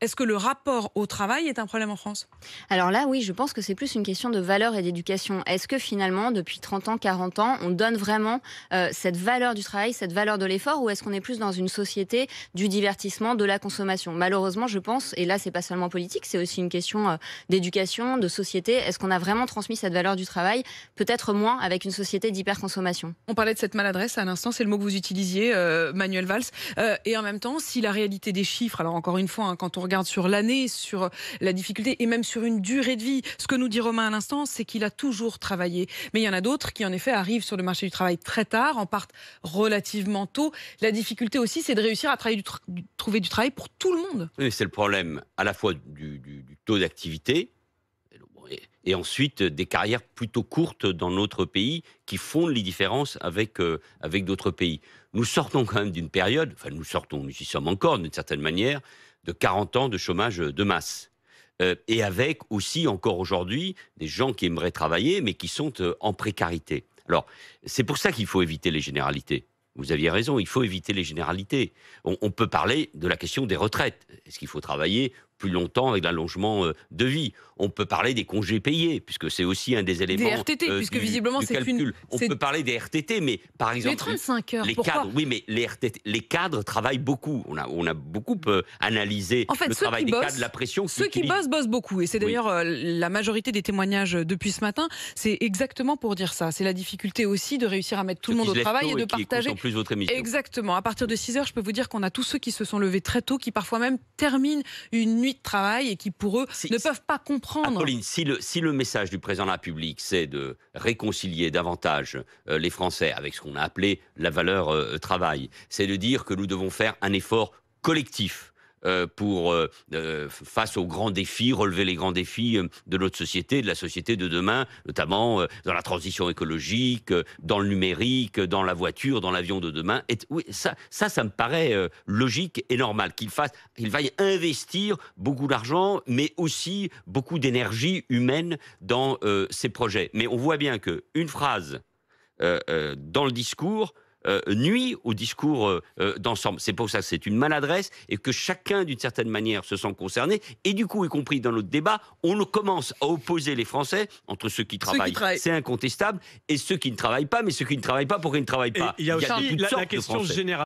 Est-ce que le rapport au travail est un problème en France Alors là, oui, je pense que c'est plus une question de valeur et d'éducation. Est-ce que finalement, depuis 30 ans, 40 ans, on donne vraiment euh, cette valeur du travail, cette valeur de l'effort, ou est-ce qu'on est plus dans une société du divertissement, de la consommation Malheureusement, je pense, et là, c'est pas seulement politique, c'est aussi une question euh, d'éducation, de société. Est-ce qu'on a vraiment transmis cette valeur du travail Peut-être moins avec une société d'hyperconsommation. On parlait de cette maladresse à l'instant, c'est le mot que vous utilisiez, euh, Manuel Valls. et en même temps, si la réalité des chiffres, alors encore une fois, hein, quand on regarde sur l'année, sur la difficulté et même sur une durée de vie. Ce que nous dit Romain à l'instant, c'est qu'il a toujours travaillé. Mais il y en a d'autres qui, en effet, arrivent sur le marché du travail très tard, en partent relativement tôt. La difficulté aussi, c'est de réussir à du trouver du travail pour tout le monde. c'est le problème à la fois du, taux d'activité, et ensuite des carrières plutôt courtes dans notre pays qui font les différences avec, euh, avec d'autres pays. Nous sortons quand même d'une période, enfin nous sortons, nous y sommes encore d'une certaine manière, de 40 ans de chômage de masse. Euh, et avec aussi encore aujourd'hui des gens qui aimeraient travailler mais qui sont euh, en précarité. Alors c'est pour ça qu'il faut éviter les généralités. Vous aviez raison, il faut éviter les généralités. On, on peut parler de la question des retraites. Est-ce qu'il faut travailler plus longtemps avec l'allongement euh, de vie. On peut parler des congés payés, puisque c'est aussi un des éléments. Des RTT, euh, puisque visiblement c'est une. On peut parler des RTT, mais par exemple. Les 35 heures. Les cadres, oui, mais les RTT, les cadres travaillent beaucoup. On a, on a beaucoup euh, analysé le travail des cadres, la pression. Ceux qui bossent, bossent beaucoup. Et c'est d'ailleurs la majorité des témoignages depuis ce matin. C'est exactement pour dire ça. C'est la difficulté aussi de réussir à mettre tout le monde au travail et de partager. En plus Exactement. À partir de 6 heures, je peux vous dire qu'on a tous ceux qui se sont levés très tôt, qui parfois même terminent une nuit de travail et qui, pour eux, ne peuvent pas comprendre. Pauline, si le, message du président de la République, c'est de réconcilier davantage euh, les Français avec ce qu'on a appelé la valeur euh, travail, c'est de dire que nous devons faire un effort collectif euh, pour euh, euh, face aux grands défis, relever les grands défis de notre société, de la société de demain, notamment dans la transition écologique, dans le numérique, dans la voiture, dans l'avion de demain. ça, ça, me paraît logique et normal qu'il fasse, vaille investir beaucoup d'argent, mais aussi beaucoup d'énergie humaine dans ces projets. Mais on voit bien que phrase dans le discours euh, nuit au discours euh, euh, d'ensemble. C'est pour ça que c'est une maladresse et que chacun, d'une certaine manière, se sent concerné. Et du coup, y compris dans notre débat, on commence à opposer les Français entre ceux qui travaillent, c'est incontestable, et ceux qui ne travaillent pas, mais ceux qui ne travaillent pas, pourquoi ils ne travaillent pas Il y a aussi la, question générale.